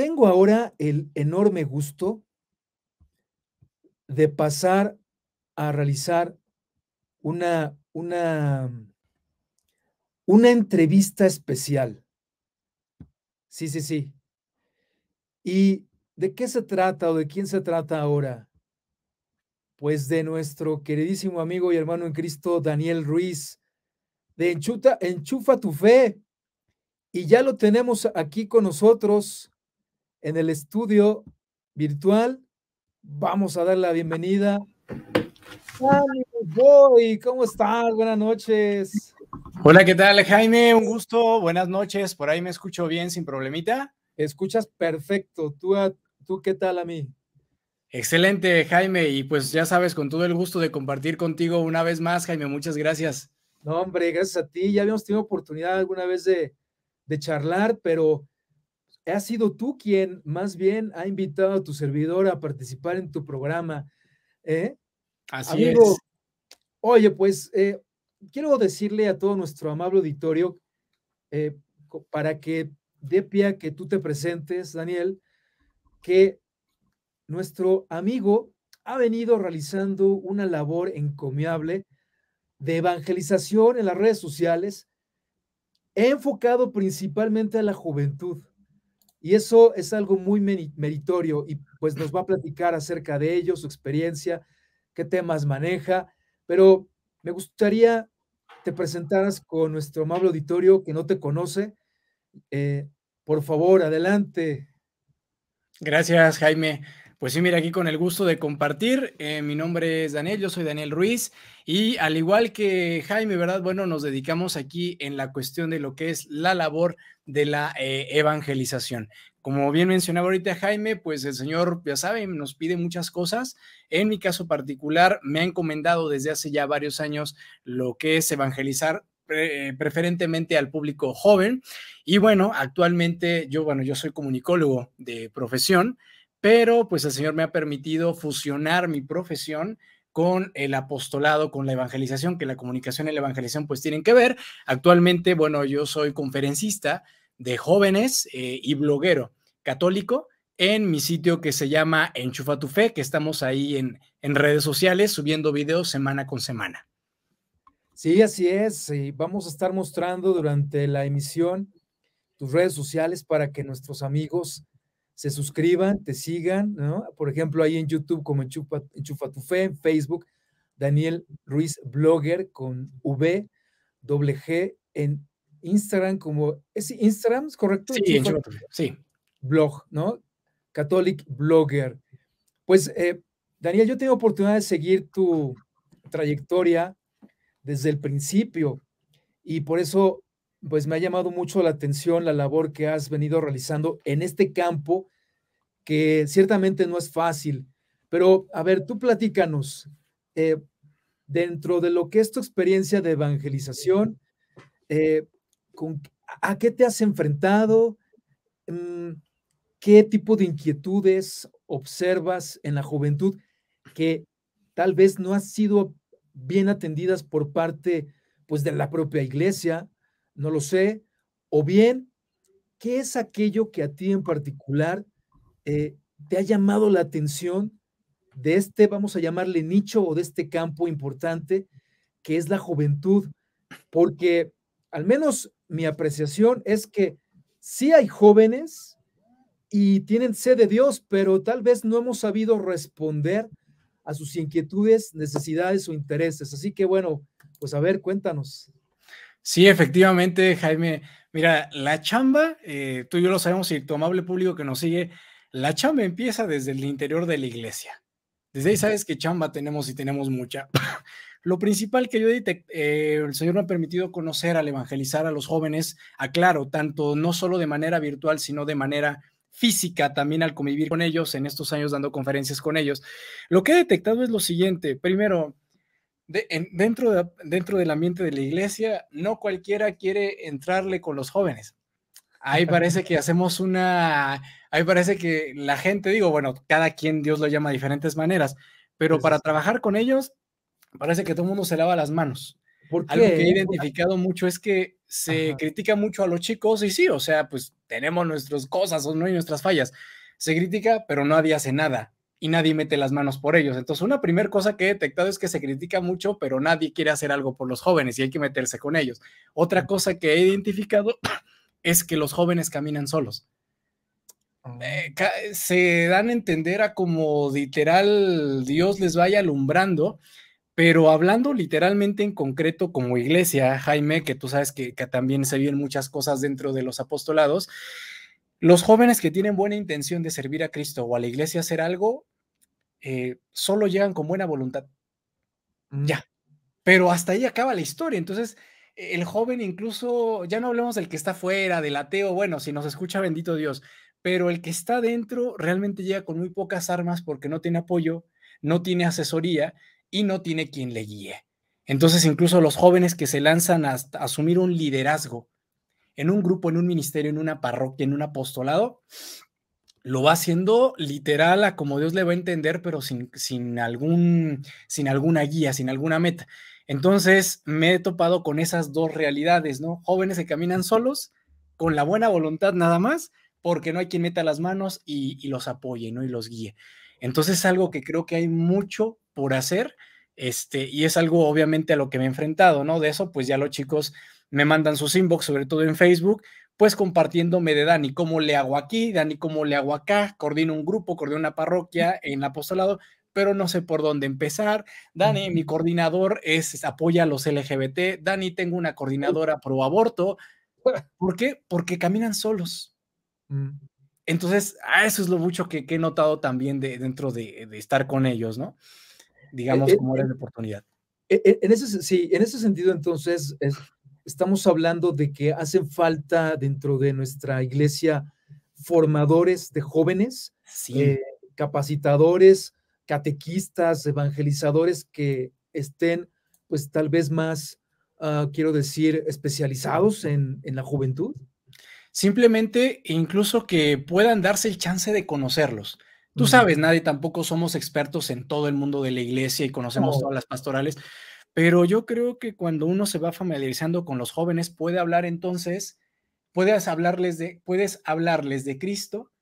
Tengo ahora el enorme gusto de pasar a realizar una, una, mm, una entrevista especial. Sí, sí, sí. ¿Y de qué se trata o de quién se trata ahora? Pues de nuestro queridísimo amigo y hermano en Cristo, Daniel Ruiz, de Enchuta, Enchufa tu Fe. Y ya lo tenemos aquí con nosotros en el estudio virtual. Vamos a dar la bienvenida. Sammy Boy, ¿cómo estás? Buenas noches. Hola, ¿qué tal, Jaime? Un gusto, buenas noches. Por ahí me escucho bien, sin problemita. Escuchas perfecto. ¿Tú, ah, tú qué tal a mí? Excelente, Jaime. Y pues ya sabes, con todo el gusto de compartir contigo una vez más, Jaime. Muchas gracias. No, hombre, gracias a ti. Ya habíamos tenido oportunidad alguna vez de, de charlar, pero has sido tú quien más bien ha invitado a tu servidor a participar en tu programa. ¿eh? Así es. Oye, pues eh, quiero decirle a todo nuestro amable auditorio, eh, para que dé pie a que tú te presentes, Daniel, que nuestro amigo ha venido realizando una labor encomiable de evangelización en las redes sociales, enfocado principalmente a la juventud. Y eso es algo muy meritorio y pues nos va a platicar acerca de ello, su experiencia, qué temas maneja, pero me gustaría te presentaras con nuestro amable auditorio que no te conoce. Eh, por favor, adelante. Gracias, Jaime. Pues sí, mira, aquí con el gusto de compartir. Eh, mi nombre es Daniel, yo soy Daniel Ruiz y al igual que Jaime, ¿verdad? Bueno, nos dedicamos aquí en la cuestión de lo que es la labor de la eh, evangelización. Como bien mencionaba ahorita Jaime, pues el Señor, ya saben, nos pide muchas cosas. En mi caso particular, me ha encomendado desde hace ya varios años lo que es evangelizar eh, preferentemente al público joven. Y bueno, actualmente yo, bueno, yo soy comunicólogo de profesión pero pues el Señor me ha permitido fusionar mi profesión con el apostolado, con la evangelización, que la comunicación y la evangelización pues tienen que ver. Actualmente, bueno, yo soy conferencista de jóvenes eh, y bloguero católico en mi sitio que se llama Enchufa tu Fe, que estamos ahí en, en redes sociales subiendo videos semana con semana. Sí, así es. vamos a estar mostrando durante la emisión tus redes sociales para que nuestros amigos se suscriban, te sigan, ¿no? Por ejemplo, ahí en YouTube como Enchufa, Enchufa tu Fe, en Facebook, Daniel Ruiz Blogger con V, doble en Instagram como, ¿es Instagram, es correcto? Sí, sí. Blog, ¿no? Catholic Blogger. Pues, eh, Daniel, yo tengo oportunidad de seguir tu trayectoria desde el principio y por eso pues me ha llamado mucho la atención la labor que has venido realizando en este campo, que ciertamente no es fácil. Pero, a ver, tú platícanos, eh, dentro de lo que es tu experiencia de evangelización, eh, ¿a qué te has enfrentado? Mm, ¿Qué tipo de inquietudes observas en la juventud que tal vez no han sido bien atendidas por parte pues, de la propia iglesia no lo sé, o bien, ¿qué es aquello que a ti en particular eh, te ha llamado la atención de este, vamos a llamarle nicho o de este campo importante que es la juventud? Porque al menos mi apreciación es que sí hay jóvenes y tienen sed de Dios, pero tal vez no hemos sabido responder a sus inquietudes, necesidades o intereses. Así que bueno, pues a ver, cuéntanos. Sí, efectivamente, Jaime. Mira, la chamba, eh, tú y yo lo sabemos y tu amable público que nos sigue, la chamba empieza desde el interior de la iglesia. Desde ahí sabes que chamba tenemos y tenemos mucha. lo principal que yo detecté, eh, el Señor me ha permitido conocer al evangelizar a los jóvenes, aclaro, tanto no solo de manera virtual, sino de manera física también al convivir con ellos en estos años dando conferencias con ellos. Lo que he detectado es lo siguiente. Primero, dentro, dentro del ambiente de la iglesia, no cualquiera quiere entrarle con los jóvenes. Ahí parece que hacemos una, ahí parece que la gente, digo, bueno, cada quien Dios lo llama de diferentes maneras, pero para trabajar con ellos, parece que todo el mundo se lava las manos. Algo que he identificado mucho es que se critica mucho a los chicos y sí, o sea, pues tenemos nuestras cosas o no y nuestras fallas. Se critica, pero nadie hace nada y nadie mete las manos por ellos. Entonces, una primera cosa que he detectado es que se critica mucho, pero nadie quiere hacer algo por los jóvenes y hay que meterse con ellos. Otra cosa que he identificado es que los jóvenes caminan solos. Oh. Eh, se dan a entender a como literal Dios les vaya alumbrando, pero hablando literalmente en concreto como iglesia, Jaime, que tú sabes que, que también se vienen muchas cosas dentro de los apostolados, los jóvenes que tienen buena intención de servir a Cristo o a la iglesia hacer algo, eh, solo llegan con buena voluntad. Mm. Ya. Pero hasta ahí acaba la historia. Entonces, e, el joven incluso, ya no hablemos del que está fuera, del ateo, bueno, si nos escucha, bendito Dios, pero el que está dentro realmente llega con muy pocas armas porque no tiene apoyo, no tiene asesoría y no tiene quien le guíe. Entonces, incluso los jóvenes que se lanzan a asumir un liderazgo en un grupo, en un ministerio, en una parroquia, en un apostolado, lo va haciendo literal a como Dios le va a entender, pero sin, sin, algún, sin alguna guía, sin alguna meta. Entonces me he topado con esas dos realidades, ¿no? Jóvenes que caminan solos, con la buena voluntad nada más, porque no hay quien meta las manos y, y los apoye, ¿no? Y los guíe. Entonces es algo que creo que hay mucho por hacer, este, y es algo obviamente a lo que me he enfrentado, ¿no? De eso, pues ya los chicos me mandan sus inbox, sobre todo en Facebook, pues compartiéndome de Dani, cómo le hago aquí, Dani, cómo le hago acá, coordino un grupo, coordino una parroquia en apostolado, pero no sé por dónde empezar. Dani, mi coordinador es, apoya a los LGBT. Dani, tengo una coordinadora pro aborto. ¿Por qué? Porque caminan solos. Mm. Entonces, ah, eso es lo mucho que, he notado también de, dentro de, estar con ellos, ¿no? Eh, Digamos, eh, como eh, la de oportunidad. En, sí, en ese sentido, entonces, es, estamos hablando de que hacen falta dentro de nuestra iglesia formadores de jóvenes, eh, capacitadores, catequistas, evangelizadores que estén, pues tal vez más, ah, quiero decir, especializados en, la juventud. Simplemente, incluso que puedan darse el chance de conocerlos. Tú sabes, nadie tampoco somos expertos en todo el mundo de la iglesia y conocemos todas las pastorales, pero yo creo que cuando uno se va familiarizando con los jóvenes, puede hablar entonces, puedes hablarles de, puedes hablarles de Cristo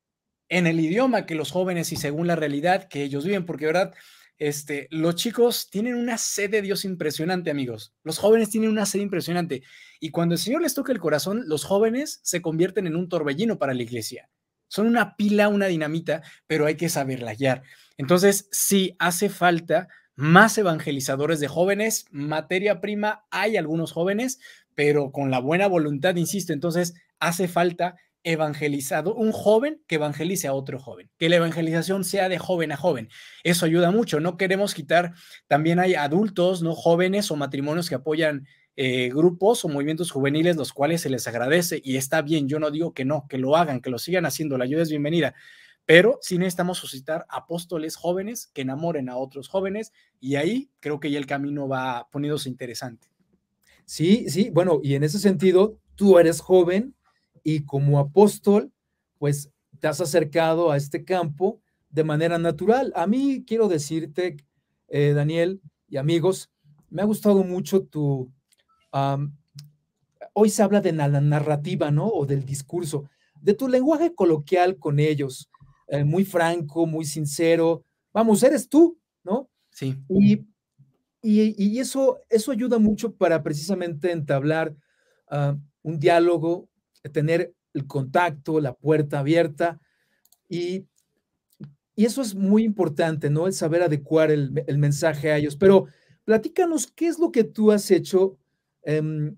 en el idioma que los jóvenes y según la realidad que ellos viven, porque verdad, este, los chicos tienen una sed de Dios impresionante, amigos. Los jóvenes tienen una sed impresionante. Y cuando el Señor les toca el corazón, los jóvenes se convierten en un torbellino para la iglesia. Son una pila, una dinamita, pero hay que saberla guiar. Entonces, sí, hace falta más evangelizadores de jóvenes, materia prima, hay algunos jóvenes, pero con la buena voluntad, insisto, entonces hace falta evangelizado, un joven que evangelice a otro joven, que la evangelización sea de joven a joven. Eso ayuda mucho, no queremos quitar, también hay adultos, no jóvenes o matrimonios que apoyan eh, grupos o movimientos juveniles, los cuales se les agradece y está bien, yo no digo que no, que lo hagan, que lo sigan haciendo, la ayuda es bienvenida, pero sí necesitamos suscitar apóstoles jóvenes que enamoren a otros jóvenes y ahí creo que ya el camino va poniéndose interesante. Sí, sí, bueno, y en ese sentido, tú eres joven y como apóstol, pues te has acercado a este campo de manera natural. A mí quiero decirte, eh, Daniel y amigos, me ha gustado mucho tu... hoy se habla de la narrativa, ¿no? O del discurso, de tu lenguaje coloquial con ellos, eh, muy franco, muy sincero. Vamos, eres tú, ¿no? Sí. Y, eso, eso ayuda mucho para precisamente entablar ah, un diálogo, tener el contacto, la puerta abierta. Y, y, eso es muy importante, ¿no? El saber adecuar el, mensaje a ellos. Pero platícanos qué es lo que tú has hecho em,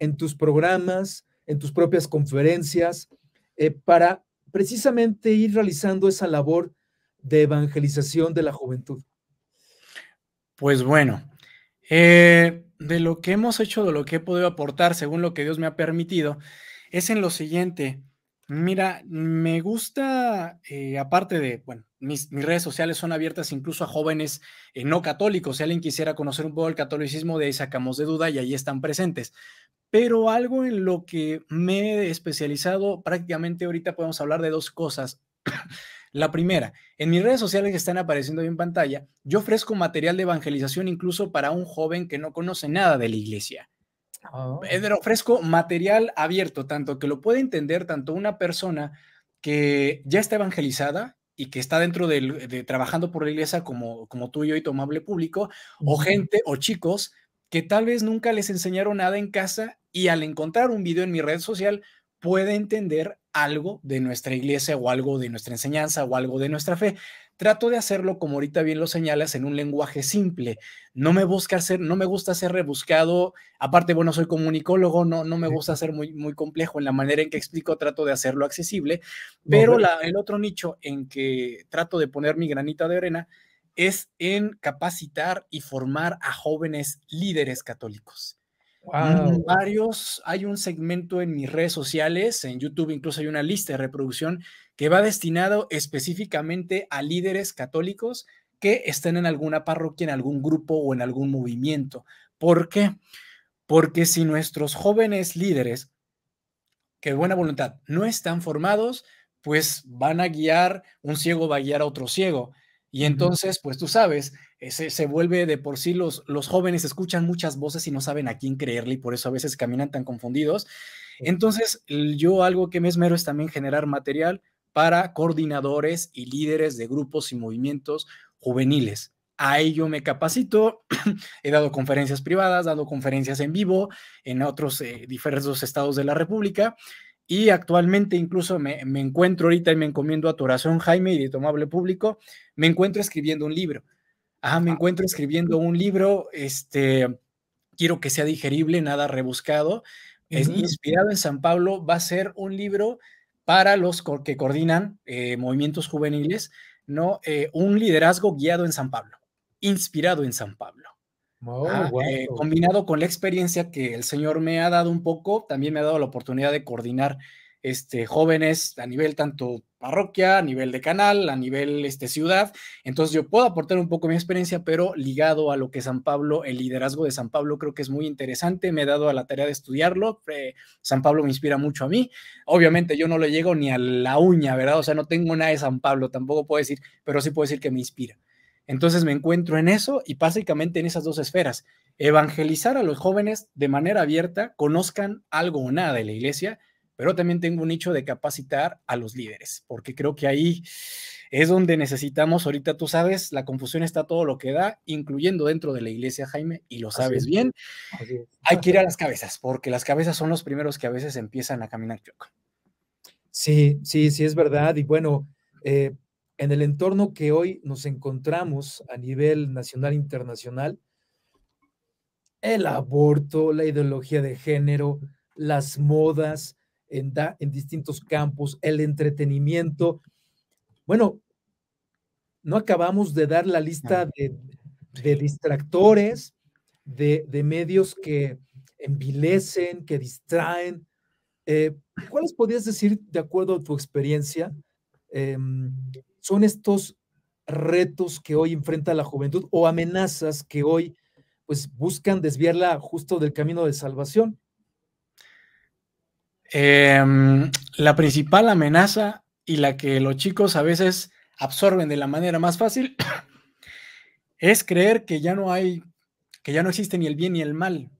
en tus programas, en tus propias conferencias, eh, para precisamente ir realizando esa labor de evangelización de la juventud? Pues bueno, eh, de lo que hemos hecho, de lo que he podido aportar, según lo que Dios me ha permitido, es en lo siguiente. Mira, me gusta, eh, aparte de, bueno, mis, redes sociales son abiertas incluso a jóvenes eh, no católicos. Si alguien quisiera conocer un poco el catolicismo, de ahí sacamos de duda y ahí están presentes pero algo en lo que me he especializado prácticamente ahorita podemos hablar de dos cosas. La primera, en mis redes sociales que están apareciendo ahí en pantalla, yo ofrezco material de evangelización incluso para un joven que no conoce nada de la iglesia. Ah. Eh, ofrezco material abierto, tanto que lo puede entender tanto una persona que ya está evangelizada y que está dentro de, trabajando por la iglesia como, como tú y yo y tomable público, o gente o chicos que tal vez nunca les enseñaron nada en casa y al encontrar un video en mi red social puede entender algo de nuestra iglesia o algo de nuestra enseñanza o algo de nuestra fe. Trato de hacerlo, como ahorita bien lo señalas, en un lenguaje simple. No me busca hacer no me gusta ser rebuscado. Aparte, bueno, soy comunicólogo, no, no me gusta ser muy, muy complejo en la manera en que explico, trato de hacerlo accesible. Pero el otro nicho en que trato de poner mi granita de arena es en capacitar y formar a jóvenes líderes católicos. Varios, hay un segmento en mis redes sociales, en YouTube incluso hay una lista de reproducción que va destinado específicamente a líderes católicos que estén en alguna parroquia, en algún grupo o en algún movimiento. ¿Por qué? Porque si nuestros jóvenes líderes, que de buena voluntad, no están formados, pues van a guiar, un ciego va a guiar a otro ciego y entonces, pues tú sabes, eh, se, se, vuelve de por sí los, los jóvenes escuchan muchas voces y no saben a quién creerle y por eso a veces caminan tan confundidos. Entonces, yo algo que me esmero es también generar material para coordinadores y líderes de grupos y movimientos juveniles. Ahí yo me capacito, he dado conferencias privadas, dado conferencias en vivo en otros eh, diferentes diversos estados de la República y actualmente incluso me, encuentro ahorita y me encomiendo a tu oración, Jaime, y de Tomable Público, me encuentro escribiendo un libro. Ah, me encuentro escribiendo un libro, este, quiero que sea digerible, nada rebuscado. Es inspirado en San Pablo, va a ser un libro para los que coordinan eh, movimientos juveniles, ¿no? Eh, un liderazgo guiado en San Pablo, inspirado en San Pablo. Ah, oh, eh, combinado con la experiencia que el señor me ha dado un poco, también me ha dado la oportunidad de coordinar este, jóvenes a nivel tanto parroquia, a nivel de canal, a nivel este, ciudad. Entonces yo puedo aportar un poco mi experiencia, pero ligado a lo que San Pablo, el liderazgo de San Pablo creo que es muy interesante. Me he dado a la tarea de estudiarlo. Eh, San Pablo me inspira mucho a mí. Obviamente yo no le llego ni a la uña, ¿verdad? O sea, no tengo nada de San Pablo, tampoco puedo decir, pero sí puedo decir que me inspira. Entonces me encuentro en eso y básicamente en esas dos esferas, evangelizar a los jóvenes de manera abierta, conozcan algo o nada de la iglesia, pero también tengo un nicho de capacitar a los líderes, porque creo que ahí es donde necesitamos, ahorita tú sabes, la confusión está todo lo que da, incluyendo dentro de la iglesia, Jaime, y lo sabes bien. Hay que ir a las cabezas, porque las cabezas son los primeros que a veces empiezan a caminar. Sí, sí, sí, es verdad. Y bueno, eh, en el entorno que hoy nos encontramos a nivel nacional e internacional, el aborto, la ideología de género, las modas en, distintos campos, el entretenimiento. Bueno, no acabamos de dar la lista de, distractores, de, medios que envilecen, que distraen. Eh, ¿Cuáles podrías decir, de acuerdo a tu experiencia, em, son estos retos que hoy enfrenta la juventud o amenazas que hoy pues buscan desviarla justo del camino de salvación? Em, la principal amenaza y la que los chicos a veces absorben de la manera más fácil es creer que ya no hay, que ya no existe ni el bien ni el mal.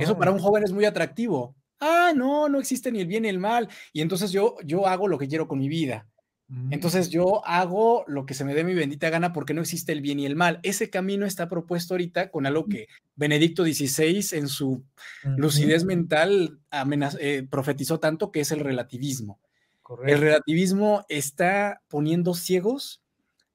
Eso para ah. un joven es muy atractivo. Ah, no, no existe ni el bien ni el mal. Y entonces yo, yo hago lo que quiero con mi vida. Mm. Entonces yo hago lo que se me dé mi bendita gana porque no existe el bien y el mal. Ese camino está propuesto ahorita con algo que Benedicto XVI en su lucidez mental eh, profetizó tanto que es el relativismo. El relativismo está poniendo ciegos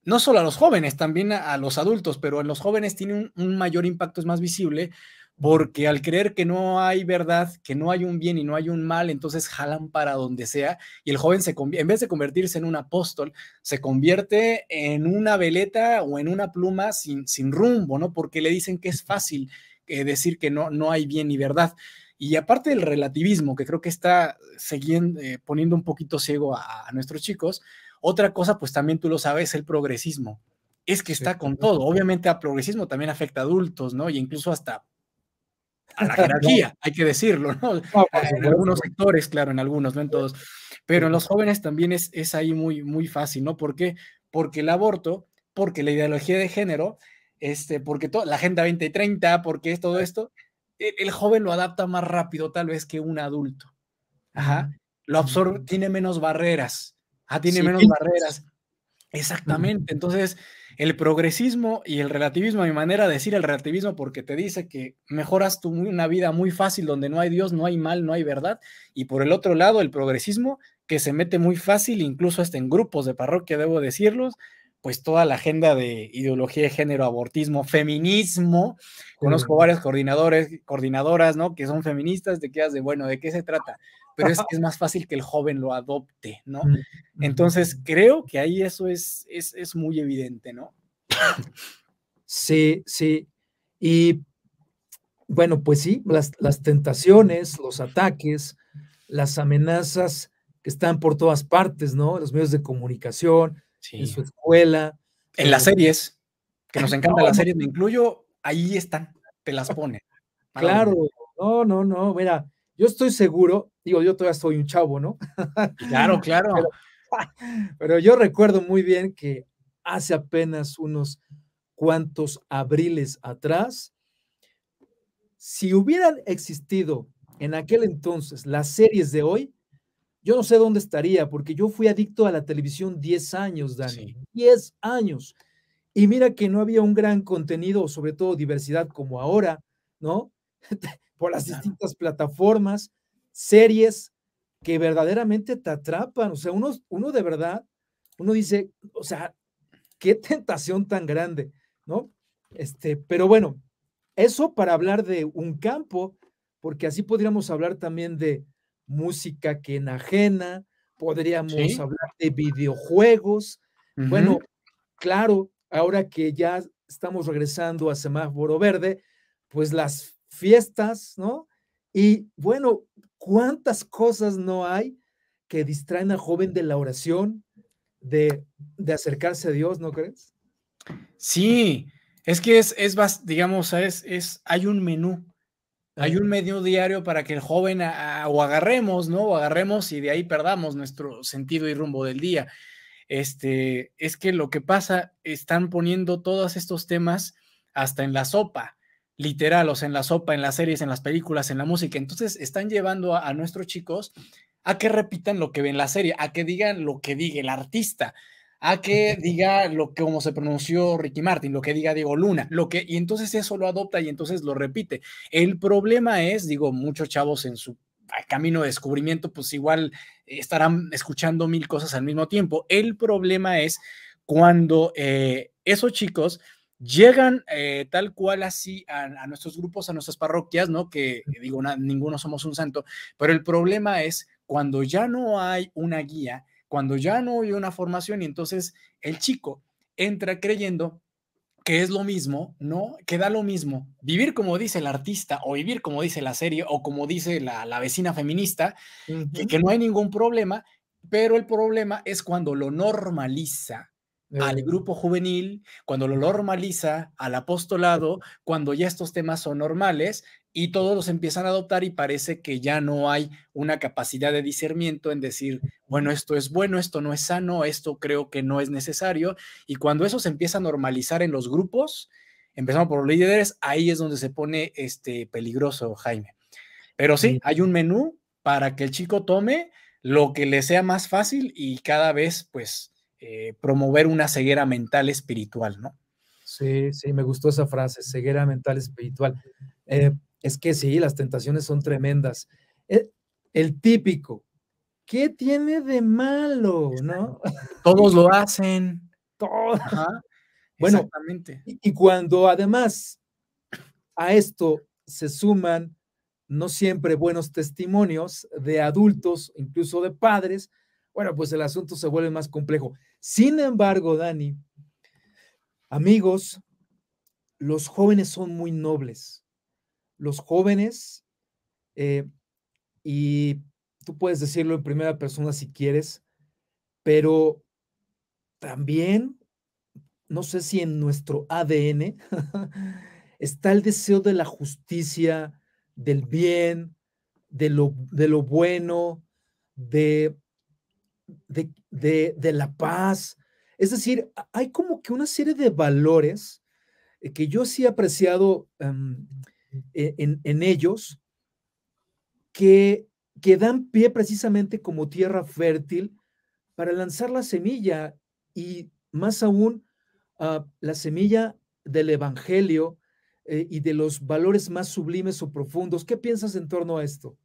no solo a los jóvenes, también a, los adultos, pero en los jóvenes tiene un, un mayor impacto, es más visible porque al creer que no hay verdad, que no hay un bien y no hay un mal, entonces jalan para donde sea y el joven se en vez de convertirse en un apóstol, se convierte en una veleta o en una pluma sin, sin rumbo, ¿no? Porque le dicen que es fácil eh, decir que no, no hay bien ni verdad. Y aparte del relativismo, que creo que está eh, poniendo un poquito ciego a, nuestros chicos, otra cosa, pues también tú lo sabes, el progresismo es que está con todo. Obviamente, a progresismo también afecta a adultos, ¿no? Y incluso hasta a la jerarquía, hay que decirlo, ¿no? en algunos sectores, claro, en algunos, no en todos. Pero en los jóvenes también es, es ahí muy, muy fácil, ¿no? ¿Por qué? Porque el aborto, porque la ideología de género, este, porque la Agenda 2030, porque es todo esto, el, joven lo adapta más rápido tal vez que un adulto. Ajá. Lo absorbe, tiene menos barreras. Ah, tiene menos barreras. Exactamente. Entonces, el progresismo y el relativismo, a mi manera de decir el relativismo, porque te dice que mejoras tu, una vida muy fácil donde no hay Dios, no hay mal, no hay verdad, y por el otro lado el progresismo que se mete muy fácil, incluso hasta en grupos de parroquia, debo decirlos, pues toda la agenda de ideología de género, abortismo, feminismo. Conozco varios coordinadores, coordinadoras, ¿no? Que son feministas, de quedas de, bueno, ¿de qué se trata? pero es, es más fácil que el joven lo adopte, ¿no? Entonces, creo que ahí eso es, es, muy evidente, ¿no? Sí, sí. Y bueno, pues sí, las, las, tentaciones, los ataques, las amenazas que están por todas partes, ¿no? los medios de comunicación, en su escuela. En las eh, series, que nos encantan las series, me incluyo, ahí están, te las pone. Claro, no, no, no, mira, yo estoy seguro, digo, yo todavía soy un chavo, ¿no? Claro, claro. Pero, yo recuerdo muy bien que hace apenas unos cuantos abriles atrás, si hubieran existido en aquel entonces las series de hoy, yo no sé dónde estaría, porque yo fui adicto a la televisión 10 años, Dani. 10 años. Y mira que no había un gran contenido, sobre todo diversidad como ahora, ¿no? por las distintas plataformas, series que verdaderamente te atrapan. O sea, uno, uno de verdad, uno dice, o sea, qué tentación tan grande, ¿no? Este, pero bueno, eso para hablar de un campo, porque así podríamos hablar también de música que enajena, podríamos hablar de videojuegos. Bueno, claro, ahora que ya estamos regresando a semáforo verde, pues las fiestas, ¿no? Y bueno, ¿cuántas cosas no hay que distraen al joven de la oración, de, de acercarse a Dios, ¿no crees? Sí, es que es, es digamos, es, es, hay un menú, hay un menú diario para que el joven o agarremos, ¿no? O agarremos y de ahí perdamos nuestro sentido y rumbo del día. Este, es que lo que pasa, están poniendo todos estos temas hasta en la sopa literal, o sea, en la sopa, en las series, en las películas, en la música. Entonces están llevando a, nuestros chicos a que repitan lo que ven la serie, a que digan lo que diga el artista, a que diga lo que como se pronunció Ricky Martin, lo que diga Diego Luna, lo que y entonces eso lo adopta y entonces lo repite. El problema es, digo, muchos chavos en su camino de descubrimiento, pues igual estarán escuchando mil cosas al mismo tiempo. El problema es cuando eh, esos chicos llegan eh, tal cual así a, nuestros grupos, a nuestras parroquias, ¿no? Que digo, ninguno somos un santo, pero el problema es cuando ya no hay una guía, cuando ya no hay una formación y entonces el chico entra creyendo que es lo mismo, ¿no? Que da lo mismo. Vivir como dice el artista o vivir como dice la serie o como dice la, vecina feminista, que no hay ningún problema, pero el problema es cuando lo normaliza al eh. grupo juvenil, cuando lo normaliza al apostolado, cuando ya estos temas son normales y todos los empiezan a adoptar y parece que ya no hay una capacidad de discernimiento en decir, bueno, esto es bueno, esto no es sano, esto creo que no es necesario. Y cuando eso se empieza a normalizar en los grupos, empezamos por los líderes, ahí es donde se pone este peligroso, Jaime. Pero sí, hay un menú para que el chico tome lo que le sea más fácil y cada vez, pues, eh, promover una ceguera mental espiritual, ¿no? Sí, sí, me gustó esa frase, ceguera mental espiritual. Eh, es que sí, las tentaciones son tremendas. Eh, el, típico, ¿qué tiene de malo? ¿no? Todos lo hacen. Todos. Bueno, Exactamente. y cuando además a esto se suman no siempre buenos testimonios de adultos, incluso de padres, bueno, pues el asunto se vuelve más complejo. Sin embargo, Dani, amigos, los jóvenes son muy nobles. Los jóvenes, eh, y tú puedes decirlo en primera persona si quieres, pero también, no sé si en nuestro ADN está el deseo de la justicia, del bien, de lo, de lo bueno, de de, de, la paz. Es decir, hay como que una serie de valores eh, que yo sí he apreciado em, e, en, ellos que, que dan pie precisamente como tierra fértil para lanzar la semilla y más aún ah, la semilla del Evangelio eh, y de los valores más sublimes o profundos. ¿Qué piensas en torno a esto?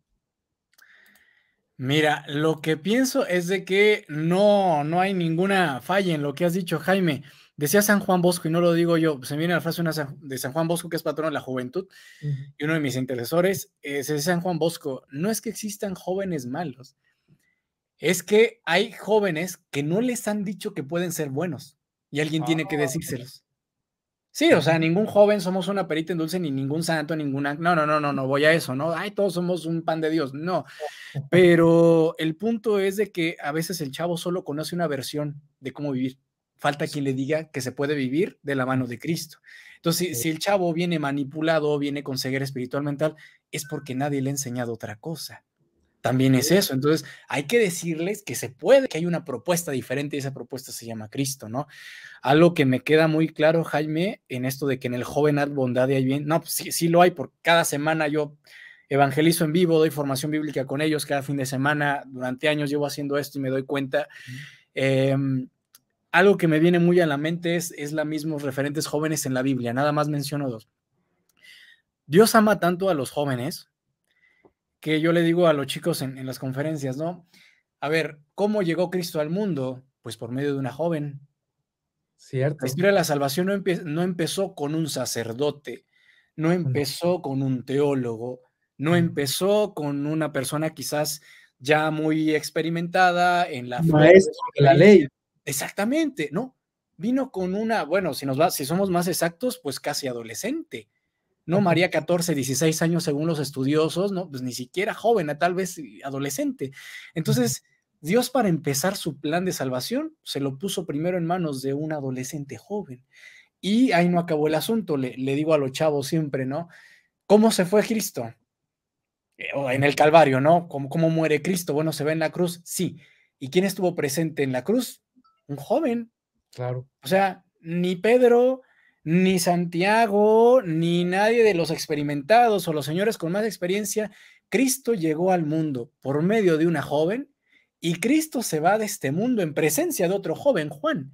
Mira, lo que pienso es de que no, no hay ninguna falla en lo que has dicho, Jaime. Decía San Juan Bosco, y no lo digo yo, se viene la frase de San Juan Bosco, que es patrón de la juventud, y uno de mis intercesores, es eh, San Juan Bosco, no es que existan jóvenes malos, es que hay jóvenes que no les han dicho que pueden ser buenos, y alguien tiene que ah, decírselos. Sí, o sea, ningún joven somos una perita en dulce, ni ningún santo, ninguna. No, no, no, no, no voy a eso, ¿no? Ay, todos somos un pan de Dios. No. Pero el punto es de que a veces el chavo solo conoce una versión de cómo vivir. Falta quien le diga que se puede vivir de la mano de Cristo. Entonces, si, el chavo viene manipulado, viene con ceguera espiritual mental, es porque nadie le ha enseñado otra cosa. También es eso. Entonces, hay que decirles que se puede, que hay una propuesta diferente y esa propuesta se llama Cristo, ¿no? Algo que me queda muy claro, Jaime, en esto de que en el joven hay bondad y hay bien. No, pues sí, lo hay, porque cada semana yo evangelizo en vivo, doy formación bíblica con ellos cada fin de semana. Durante años llevo haciendo esto y me doy cuenta. Em, algo que me viene muy a la mente es, es la misma referentes jóvenes en la Biblia. Nada más menciono dos. Dios ama tanto a los jóvenes que yo le digo a los chicos en, las conferencias, ¿no? A ver, ¿cómo llegó Cristo al mundo? Pues por medio de una joven. Cierto. La la salvación no, empezó con un sacerdote, no empezó con un teólogo, no empezó con una persona quizás ya muy experimentada en la maestro de la ley. Exactamente, ¿no? Vino con una, bueno, si nos si somos más exactos, pues casi adolescente, ¿no? María 14, 16 años según los estudiosos, ¿no? Pues ni siquiera joven, tal vez eh, adolescente. Entonces, Dios para empezar su plan de salvación se lo puso primero en manos de un adolescente joven. Y ahí no acabó el asunto, le, le digo a los chavos siempre, ¿no? ¿Cómo se fue Cristo? Eh, en el Calvario, ¿no? ¿Cómo, ¿Cómo muere Cristo? Bueno, se ve en la cruz, sí. ¿Y quién estuvo presente en la cruz? Un joven. Claro. O sea, ni Pedro, ni Santiago, ni nadie de los experimentados o los señores con más experiencia, Cristo llegó al mundo por medio de una joven y Cristo se va de este mundo en presencia de otro joven, Juan.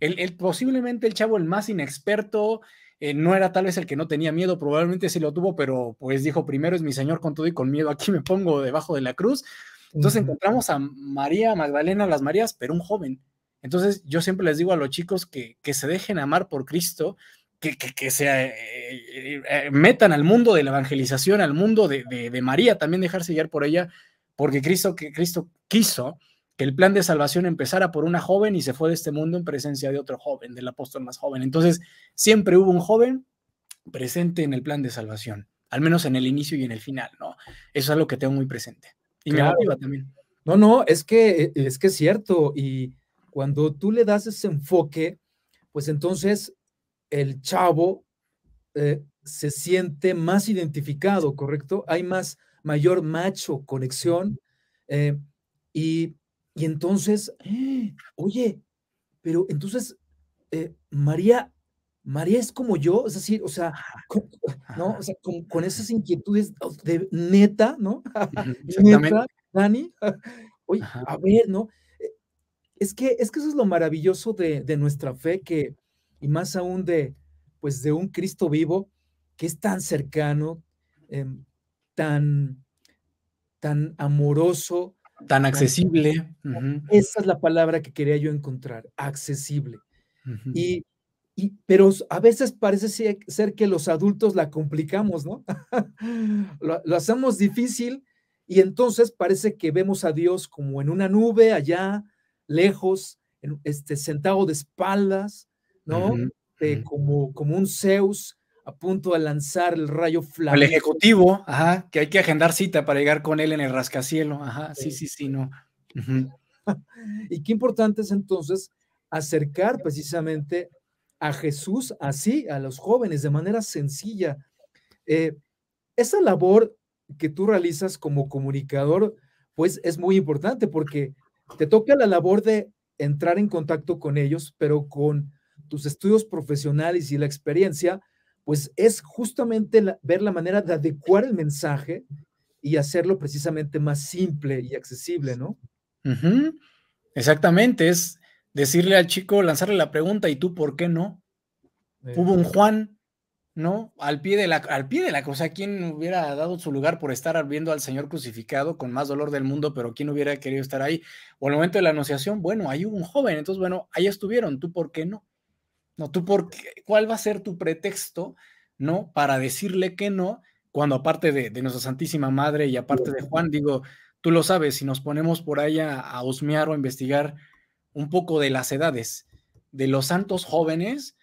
El, posiblemente el chavo el más inexperto, eh, no era tal vez el que no tenía miedo, probablemente sí lo tuvo, pero pues dijo, primero es mi Señor con todo y con miedo, aquí me pongo debajo de la cruz. Entonces encontramos a María Magdalena, las Marías, pero un joven entonces yo siempre les digo a los chicos que, se dejen amar por Cristo, que, se eh, eh, eh, metan al mundo de la evangelización, al mundo de, María, también dejarse guiar por ella, porque Cristo, que Cristo quiso que el plan de salvación empezara por una joven y se fue de este mundo en presencia de otro joven, del apóstol más joven. Entonces siempre hubo un joven presente en el plan de salvación, al menos en el inicio y en el final, ¿no? Eso es algo que tengo muy presente. Y también. No, no, es que e, es que es cierto y cuando tú le das ese enfoque, pues entonces el chavo eh, se siente más identificado, ¿correcto? Hay más, mayor macho conexión eh, y, entonces, ¡eh! oye, pero entonces María, María es como yo, es decir, o sea, ¿no? O sea, con, esas inquietudes de neta, ¿no? neta, Dani, oye, a ver, ¿no? Es que, es que eso es lo maravilloso de, nuestra fe, que, y más aún de, pues de un Cristo vivo que es tan cercano, em, tan, tan amoroso. Tan accesible. Esa es la palabra que quería yo encontrar, accesible. y, pero a veces parece ser que los adultos la complicamos, ¿no? lo, lo, hacemos difícil y entonces parece que vemos a Dios como en una nube allá, lejos, este, sentado de espaldas, ¿no? como, como un Zeus a punto de lanzar el rayo flaco. El ejecutivo, ajá, que hay que agendar cita para llegar con él en el rascacielo, ajá, sí, sí, sí, no. y qué importante es entonces acercar precisamente a Jesús así, a los jóvenes, de manera sencilla. Eh, esa labor que tú realizas como comunicador, pues es muy importante porque te toca la labor de entrar en contacto con ellos, pero con tus estudios profesionales y la experiencia, pues es justamente ver la manera de adecuar el mensaje y hacerlo precisamente más simple y accesible, ¿no? Exactamente, es decirle al chico, lanzarle la pregunta, ¿y tú por qué no? Hubo un Juan, ¿no? Al pie, de la, al pie de la quién hubiera dado su lugar por estar viendo al Señor crucificado con más dolor del mundo, pero quién hubiera querido estar ahí? O al momento de la anunciación, bueno, hay un joven, entonces, bueno, ahí estuvieron, ¿tú por qué no? No, ¿tú por qué? ¿Cuál va a ser tu pretexto, no, para decirle que no, cuando aparte de, nuestra Santísima Madre y aparte de Juan, digo, tú lo sabes, si nos ponemos por ahí a, a osmear o a investigar un poco de las edades de los santos jóvenes,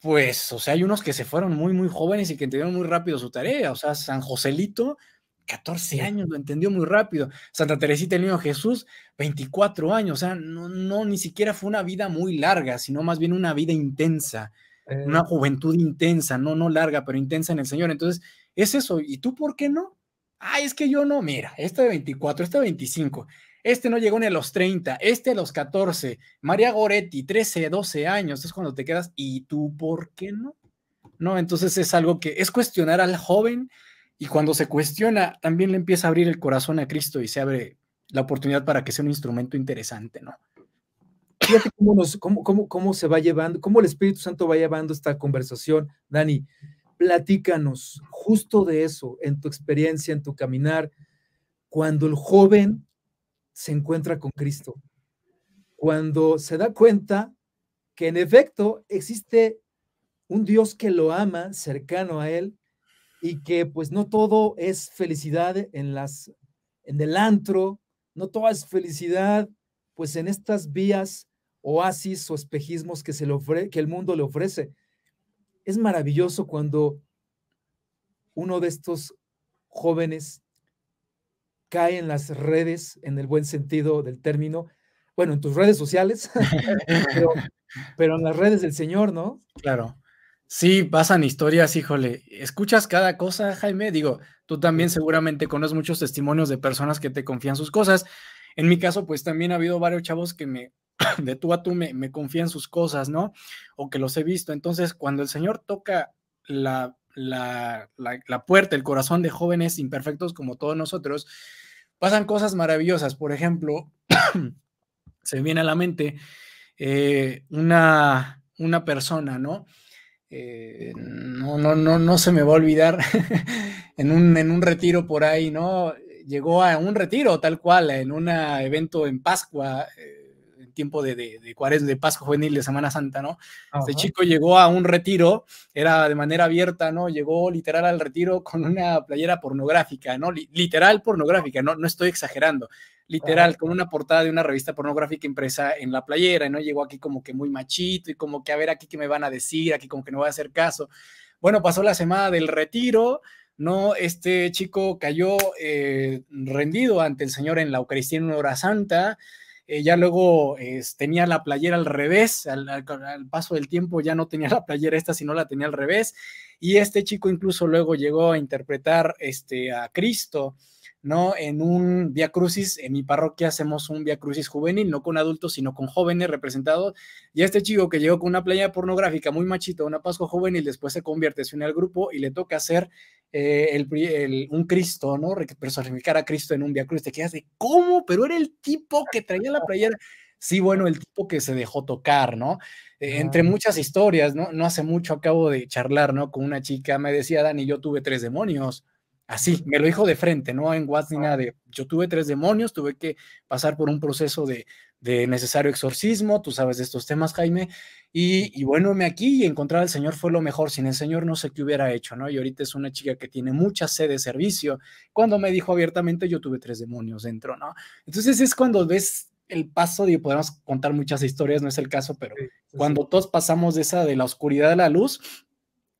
pues, o sea, hay unos que se fueron muy, muy jóvenes y que entendieron muy rápido su tarea. O sea, San Joselito, 14 años, lo entendió muy rápido. Santa Teresita el Niño Jesús, 24 años. O sea, no, no ni siquiera fue una vida muy larga, sino más bien una vida intensa, eh. una juventud intensa, no, no larga, pero intensa en el Señor. Entonces, es eso. ¿Y tú por qué no? Ah, es que yo no, mira, esta de 24, esta de 25. Este no llegó ni a los 30, este a los 14, María Goretti, 13, 12 años, es cuando te quedas, ¿y tú por qué no? ¿No? Entonces es algo que es cuestionar al joven y cuando se cuestiona también le empieza a abrir el corazón a Cristo y se abre la oportunidad para que sea un instrumento interesante, ¿no? Fíjate cómo, cómo, cómo, cómo se va llevando, cómo el Espíritu Santo va llevando esta conversación, Dani. Platícanos justo de eso, en tu experiencia, en tu caminar, cuando el joven se encuentra con Cristo. Cuando se da cuenta que en efecto existe un Dios que lo ama, cercano a él, y que pues no todo es felicidad en las en el antro, no todo es felicidad pues en estas vías oasis o espejismos que se le ofrece, que el mundo le ofrece. Es maravilloso cuando uno de estos jóvenes cae en las redes, en el buen sentido del término, bueno, en tus redes sociales, pero, en las redes del Señor, ¿no? Claro. Sí, pasan historias, híjole. Escuchas cada cosa, Jaime. Digo, tú también seguramente conoces muchos testimonios de personas que te confían sus cosas. En mi caso, pues también ha habido varios chavos que me, de tú a tú, me, me confían sus cosas, ¿no? O que los he visto. Entonces, cuando el Señor toca la la, puerta, el corazón de jóvenes imperfectos como todos nosotros, pasan cosas maravillosas. Por ejemplo, se me viene a la mente eh, una, una persona, ¿no? Eh, no, no, no, no se me va a olvidar, en, un, retiro por ahí, ¿no? Llegó a un retiro tal cual, en un evento en Pascua, eh, tiempo de, de, de, Cuaresma, de Pascua Juvenil, de Semana Santa, ¿no? Este chico llegó a un retiro, era de manera abierta, ¿no? Llegó literal al retiro con una playera pornográfica, ¿no? literal pornográfica, ¿no? No estoy exagerando literal, con una portada de una revista pornográfica impresa en la playera, ¿no? Llegó aquí como que muy machito y como que a ver aquí qué me van a decir, aquí como que no voy a hacer caso. Bueno, pasó la semana del retiro, ¿no? Este chico cayó eh, rendido ante el Señor en la Eucaristía en una hora santa, ella eh, ya luego tenía la playera al revés, al, paso del tiempo ya no tenía la playera esta, sino la tenía al revés, y este chico incluso luego llegó a interpretar este, a Cristo, ¿no? En un Via Crucis, en mi parroquia hacemos un Via Crucis juvenil, no con adultos, sino con jóvenes representados, y este chico que llegó con una playera pornográfica muy machita, una Pascua juvenil, después se convierte, se une al grupo y le toca hacer eh, el, un Cristo, ¿no? Personificar a Cristo en un viaje Cruz, te quedas de cómo, pero era el tipo que traía la playera. Sí, bueno, el tipo que se dejó tocar, ¿no? E, entre muchas historias, ¿no? No hace mucho acabo de charlar, ¿no? Con una chica, me decía, Dani, yo tuve tres demonios. Así, me lo dijo de frente, no en WhatsApp nada de, yo tuve tres demonios, tuve que pasar por un proceso de, de Necesario Exorcismo, tú sabes de estos temas, Jaime, y, bueno, me aquí y encontrar al Señor fue lo mejor, sin el Señor no sé qué hubiera hecho, ¿no? Y ahorita es una chica que tiene mucha sed de servicio, cuando me dijo abiertamente yo tuve tres demonios dentro, ¿no? Entonces es cuando ves el paso, y podemos contar muchas historias, no es el caso, pero cuando todos pasamos de esa, de la oscuridad a la luz,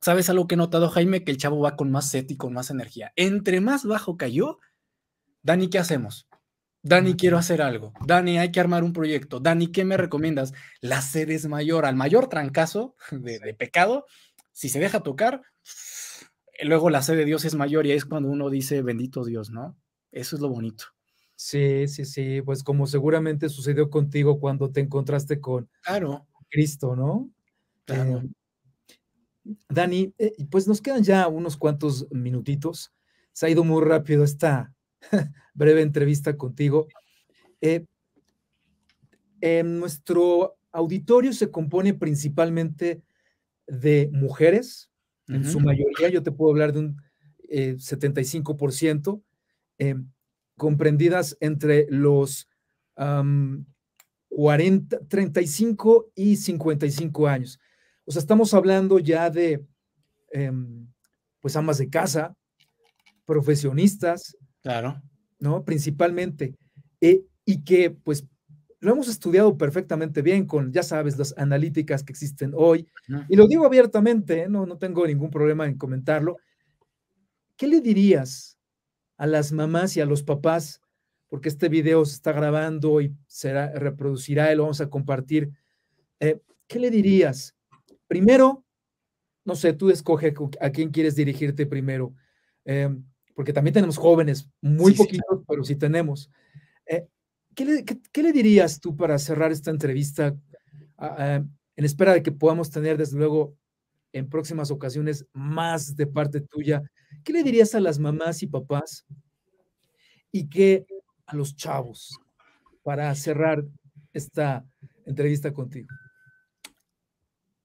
¿sabes algo que he notado, Jaime? Que el chavo va con más sed y con más energía. Entre más bajo cayó, Dani, ¿qué hacemos? Dani, quiero hacer algo. Dani, hay que armar un proyecto. Dani, ¿qué me recomiendas? La sed es mayor. Al mayor trancazo de, pecado, si se deja tocar, eh, luego la sed de Dios es mayor y ahí es cuando uno dice, bendito Dios, ¿no? Eso es lo bonito. Sí, sí, sí. Pues como seguramente sucedió contigo cuando te encontraste con Cristo, ¿no? Claro. Em, Dani, eh, pues nos quedan ya unos cuantos minutitos. Se ha ido muy rápido esta breve entrevista contigo. Eh, nuestro auditorio se compone principalmente de mujeres, en su mayoría, yo te puedo hablar de un 75%, eh, em, comprendidas entre los 40, 35 y 55 años. O sea, estamos hablando ya de, em, pues, amas de casa, profesionistas, Claro. ¿No? Principalmente. Eh, y que, pues, lo hemos estudiado perfectamente bien con, ya sabes, las analíticas que existen hoy. Y lo digo abiertamente, ¿eh? no, no tengo ningún problema en comentarlo. ¿Qué le dirías a las mamás y a los papás? Porque este video se está grabando y será, reproducirá y lo vamos a compartir. Eh, ¿Qué le dirías? Primero, no sé, tú escoge a quién quieres dirigirte primero. Eh, porque también tenemos jóvenes, muy poquitos, pero sí tenemos. Eh, ¿qué, le, dirías tú para cerrar esta entrevista en espera de que podamos tener, desde luego, en próximas ocasiones más de parte tuya? ¿Qué le dirías a las mamás y papás y qué a los chavos para cerrar esta entrevista contigo?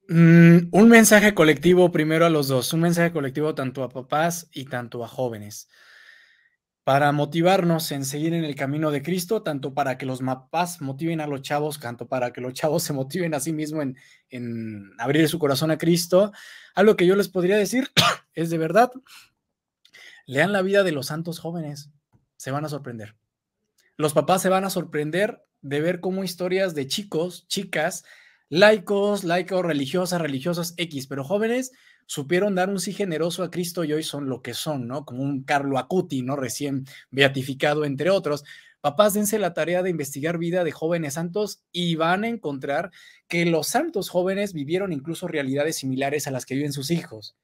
Mm, un mensaje colectivo primero a los dos, un mensaje colectivo tanto a papás y tanto a jóvenes, para motivarnos en seguir en el camino de Cristo, tanto para que los papás motiven a los chavos, tanto para que los chavos se motiven a sí mismos en, en abrir su corazón a Cristo. Algo que yo les podría decir es de verdad, lean la vida de los santos jóvenes, se van a sorprender. Los papás se van a sorprender de ver cómo historias de chicos, chicas, laicos, laicos, religiosas, religiosas X, pero jóvenes supieron dar un sí generoso a Cristo y hoy son lo que son, ¿no? Como un Carlo Acuti, ¿no? Recién beatificado, entre otros. Papás, dense la tarea de investigar vida de jóvenes santos y van a encontrar que los santos jóvenes vivieron incluso realidades similares a las que viven sus hijos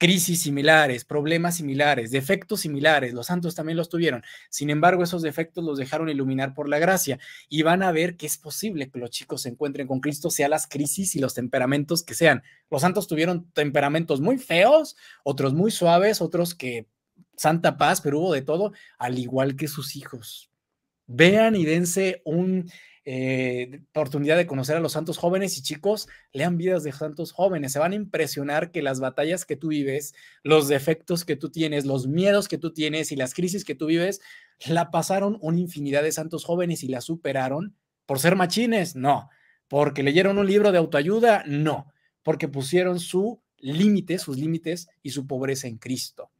crisis similares, problemas similares, defectos similares. Los santos también los tuvieron. Sin embargo, esos defectos los dejaron iluminar por la gracia y van a ver que es posible que los chicos se encuentren con Cristo, sea las crisis y los temperamentos que sean. Los santos tuvieron temperamentos muy feos, otros muy suaves, otros que santa paz, pero hubo de todo, al igual que sus hijos. Vean y dense un eh, oportunidad de conocer a los santos jóvenes y chicos, lean vidas de santos jóvenes. Se van a impresionar que las batallas que tú vives, los defectos que tú tienes, los miedos que tú tienes y las crisis que tú vives, la pasaron una infinidad de santos jóvenes y la superaron por ser machines, no. Porque leyeron un libro de autoayuda, no. Porque pusieron su límite, sus límites y su pobreza en Cristo.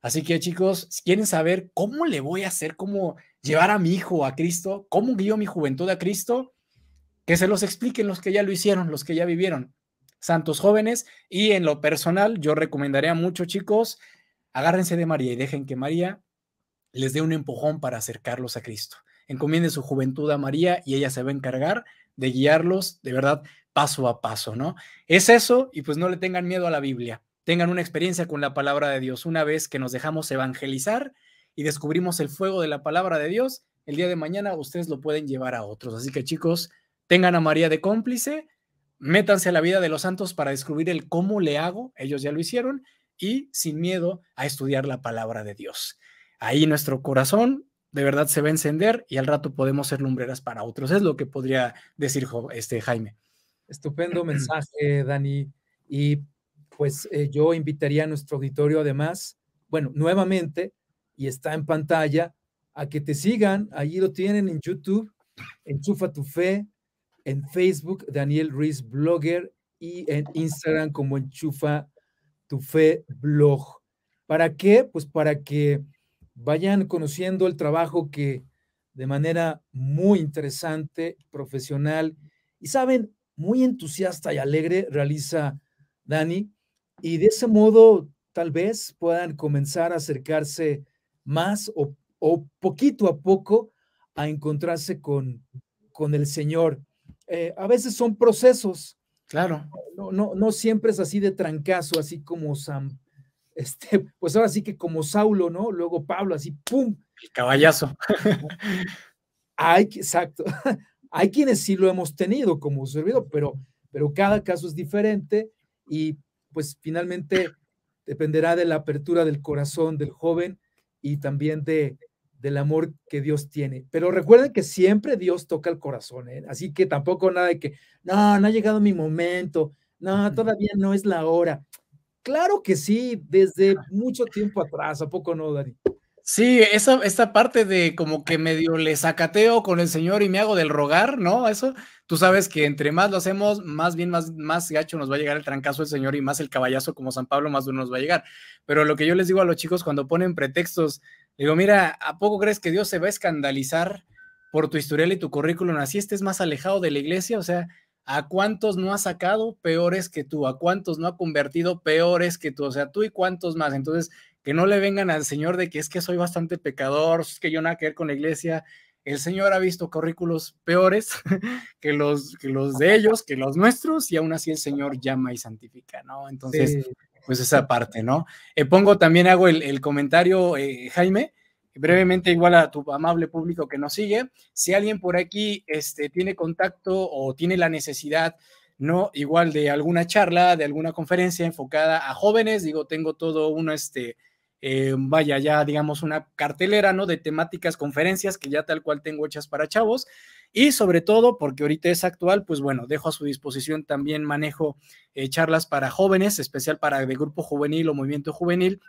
Así que chicos, si quieren saber cómo le voy a hacer, cómo llevar a mi hijo a Cristo, cómo guió mi juventud a Cristo, que se los expliquen los que ya lo hicieron, los que ya vivieron, santos jóvenes. Y en lo personal, yo recomendaría muchos chicos, agárrense de María y dejen que María les dé un empujón para acercarlos a Cristo. Encomienden su juventud a María y ella se va a encargar de guiarlos, de verdad, paso a paso, ¿no? Es eso y pues no le tengan miedo a la Biblia. Tengan una experiencia con la palabra de Dios. Una vez que nos dejamos evangelizar, y descubrimos el fuego de la palabra de Dios, el día de mañana ustedes lo pueden llevar a otros. Así que chicos, tengan a María de cómplice, métanse a la vida de los santos para descubrir el cómo le hago, ellos ya lo hicieron, y sin miedo a estudiar la palabra de Dios. Ahí nuestro corazón de verdad se va a encender y al rato podemos ser lumbreras para otros. Es lo que podría decir este Jaime. Estupendo mensaje, Dani. Y pues eh, yo invitaría a nuestro auditorio además, bueno, nuevamente, y está en pantalla, a que te sigan, allí lo tienen en YouTube, Enchufa tu Fe, en Facebook, Daniel Ruiz Blogger, y en Instagram como Enchufa tu Fe Blog. ¿Para qué? Pues para que vayan conociendo el trabajo que de manera muy interesante, profesional y, saben, muy entusiasta y alegre realiza Dani. Y de ese modo tal vez puedan comenzar a acercarse más o, poquito a poco a encontrarse con, con el Señor. Eh, a veces son procesos. Claro. No, no, no siempre es así de trancazo, así como Sam. este, pues ahora sí que como Saulo, ¿no? Luego Pablo, así, ¡pum! El caballazo. Hay, exacto. Hay quienes sí lo hemos tenido como servidor, pero, pero cada caso es diferente y pues finalmente dependerá de la apertura del corazón del joven y también de, del amor que Dios tiene. Pero recuerden que siempre Dios toca el corazón, ¿eh? así que tampoco nada de que, no, no ha llegado mi momento, no, todavía no es la hora. Claro que sí, desde mucho tiempo atrás, ¿a poco no, Dani? Sí, esa, esta parte de como que medio le sacateo con el Señor y me hago del rogar, ¿no? Eso Tú sabes que entre más lo hacemos, más bien, más, más gacho nos va a llegar el trancazo del Señor y más el caballazo como San Pablo, más duro nos va a llegar. Pero lo que yo les digo a los chicos cuando ponen pretextos, digo, mira, ¿a poco crees que Dios se va a escandalizar por tu historial y tu currículum? Así estés más alejado de la iglesia, o sea, ¿A cuántos no ha sacado peores que tú? ¿A cuántos no ha convertido peores que tú? O sea, tú y cuántos más. Entonces, que no le vengan al Señor de que es que soy bastante pecador, que yo nada que ver con la iglesia, el señor ha visto currículos peores que los, los de ellos, que los nuestros, y aún así el señor llama y santifica, ¿no? Entonces, pues esa parte, ¿no? Eh, pongo también, hago el, comentario, eh, Jaime, brevemente igual a tu amable público que nos sigue, si alguien por aquí este, tiene contacto o tiene la necesidad, ¿no? Igual de alguna charla, de alguna conferencia enfocada a jóvenes, digo, tengo todo uno, este, eh, vaya, ya digamos una cartelera, ¿no? De temáticas, conferencias que ya tal cual tengo hechas para chavos. Y sobre todo, porque ahorita es actual, pues bueno, dejo a su disposición también manejo eh, charlas para jóvenes, especial para de grupo juvenil o movimiento juvenil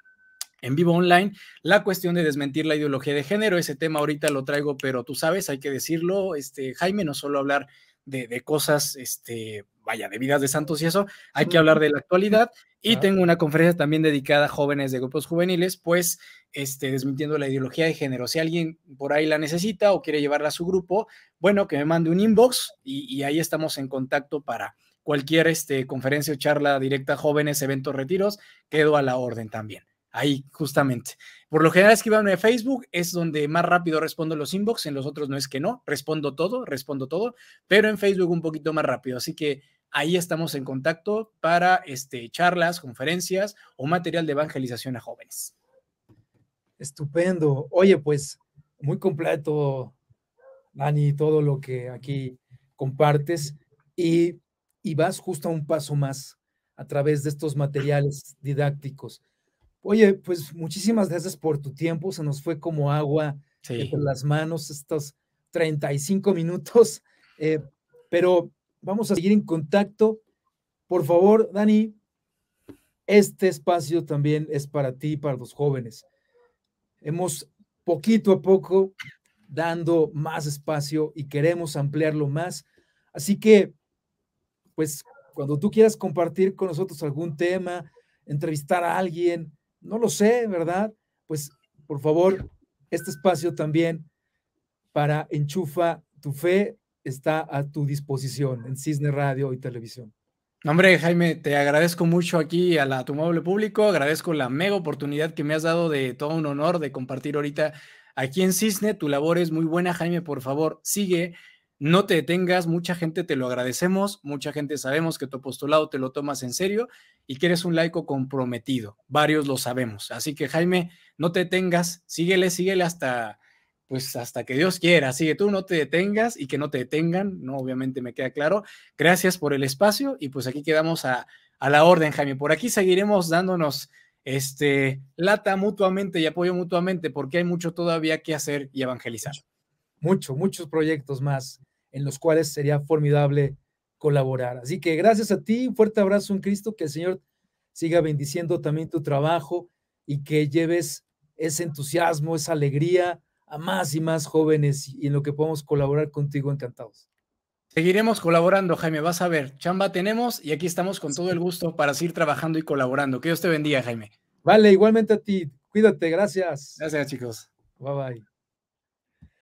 en vivo online, la cuestión de desmentir la ideología de género, ese tema ahorita lo traigo, pero tú sabes, hay que decirlo, este, Jaime, no solo hablar de, de cosas, este, vaya, de vidas de santos y eso, hay que hablar de la actualidad. Y tengo una conferencia también dedicada a jóvenes de grupos juveniles, pues este, desmintiendo la ideología de género. Si alguien por ahí la necesita o quiere llevarla a su grupo, bueno, que me mande un inbox y, ahí estamos en contacto para cualquier este, conferencia o charla directa, jóvenes, eventos, retiros, quedo a la orden también ahí justamente. Por lo general escribanme en Facebook, es donde más rápido respondo los inbox, en los otros no es que no, respondo todo, respondo todo, pero en Facebook un poquito más rápido, así que ahí estamos en contacto para este, charlas, conferencias o material de evangelización a jóvenes. Estupendo. Oye, pues muy completo, Dani, todo lo que aquí compartes y, y vas justo a un paso más a través de estos materiales didácticos Oye, pues muchísimas gracias por tu tiempo, se nos fue como agua en entre las manos estos 35 minutos, eh, pero vamos a seguir en contacto. Por favor, Dani, este espacio también es para ti, para los jóvenes. Hemos poquito a poco dando más espacio y queremos ampliarlo más. Así que, pues, cuando tú quieras compartir con nosotros algún tema, entrevistar a alguien, no lo sé, ¿verdad? Pues por favor, este espacio también para enchufa tu fe está a tu disposición en Cisne Radio y Televisión. Hombre, Jaime, te agradezco mucho aquí a, la, tu amable público, agradezco la mega oportunidad que me has dado de todo un honor de compartir ahorita aquí en Cisne. Tu labor es muy buena, Jaime, por favor, sigue no te detengas, mucha gente te lo agradecemos, mucha gente sabemos que tu postulado te lo tomas en serio y que eres un laico comprometido, varios lo sabemos. Así que Jaime, no te detengas, síguele, síguele hasta pues hasta que Dios quiera, así que tú no te detengas y que no te detengan, no obviamente me queda claro. Gracias por el espacio y pues aquí quedamos a, a la orden, Jaime. Por aquí seguiremos dándonos este lata mutuamente y apoyo mutuamente porque hay mucho todavía que hacer y evangelizar. Muchos, muchos proyectos más en los cuales sería formidable colaborar. Así que gracias a ti, un fuerte abrazo en Cristo, que el Señor siga bendiciendo también tu trabajo y que lleves ese entusiasmo, esa alegría a más y más jóvenes y en lo que podamos colaborar contigo encantados. Seguiremos colaborando, Jaime, vas a ver, chamba tenemos y aquí estamos con todo el gusto para seguir trabajando y colaborando. Que Dios te bendiga, Jaime. Vale, igualmente a ti. Cuídate, gracias. Gracias, chicos. Bye bye.